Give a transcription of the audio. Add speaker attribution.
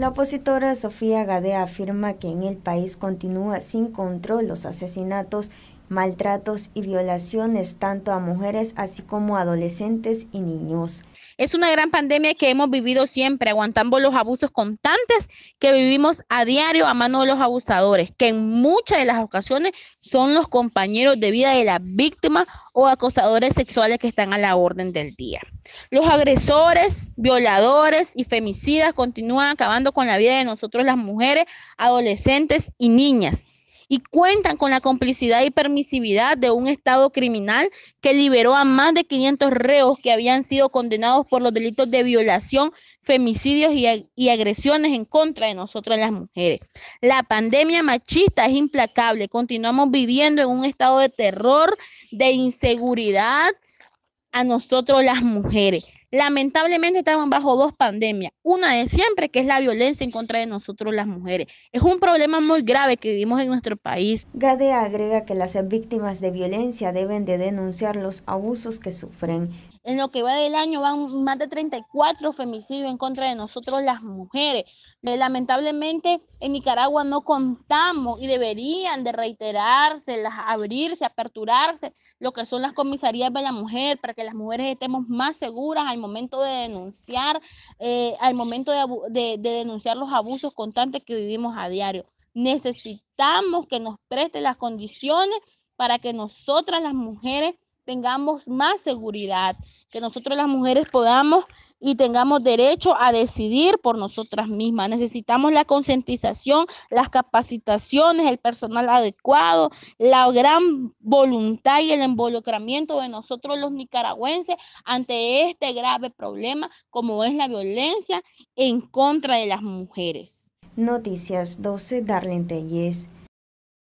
Speaker 1: La opositora Sofía Gadea afirma que en el país continúa sin control los asesinatos maltratos y violaciones tanto a mujeres así como a
Speaker 2: adolescentes y niños. Es una gran pandemia que hemos vivido siempre, aguantando los abusos constantes que vivimos a diario a mano de los abusadores, que en muchas de las ocasiones son los compañeros de vida de las víctimas o acosadores sexuales que están a la orden del día. Los agresores, violadores y femicidas continúan acabando con la vida de nosotros las mujeres, adolescentes y niñas y cuentan con la complicidad y permisividad de un Estado criminal que liberó a más de 500 reos que habían sido condenados por los delitos de violación, femicidios y, agresiones en contra de nosotras las mujeres. La pandemia machista es implacable. Continuamos viviendo en un estado de terror, de inseguridad a nosotros las mujeres. Lamentablemente estamos bajo dos pandemias. Una de siempre, que es la violencia en contra de nosotros las mujeres. Es un problema muy grave que vivimos en nuestro país. Gadea
Speaker 1: agrega que las víctimas de violencia deben de denunciar los abusos que sufren
Speaker 2: en lo que va del año van más de 34 femicidios en contra de nosotros las mujeres. Eh, lamentablemente en Nicaragua no contamos y deberían de reiterarse, abrirse, aperturarse lo que son las comisarías de la mujer para que las mujeres estemos más seguras al momento de denunciar, eh, al momento de denunciar los abusos constantes que vivimos a diario. Necesitamos que nos presten las condiciones para que nosotras las mujeres tengamos más seguridad, que nosotros las mujeres podamos y tengamos derecho a decidir por nosotras mismas. Necesitamos la concientización, las capacitaciones, el personal adecuado, la gran voluntad y el involucramiento de nosotros los nicaragüenses ante este grave problema como es la violencia en contra de las mujeres.
Speaker 1: Noticias 12, Darlene Telles.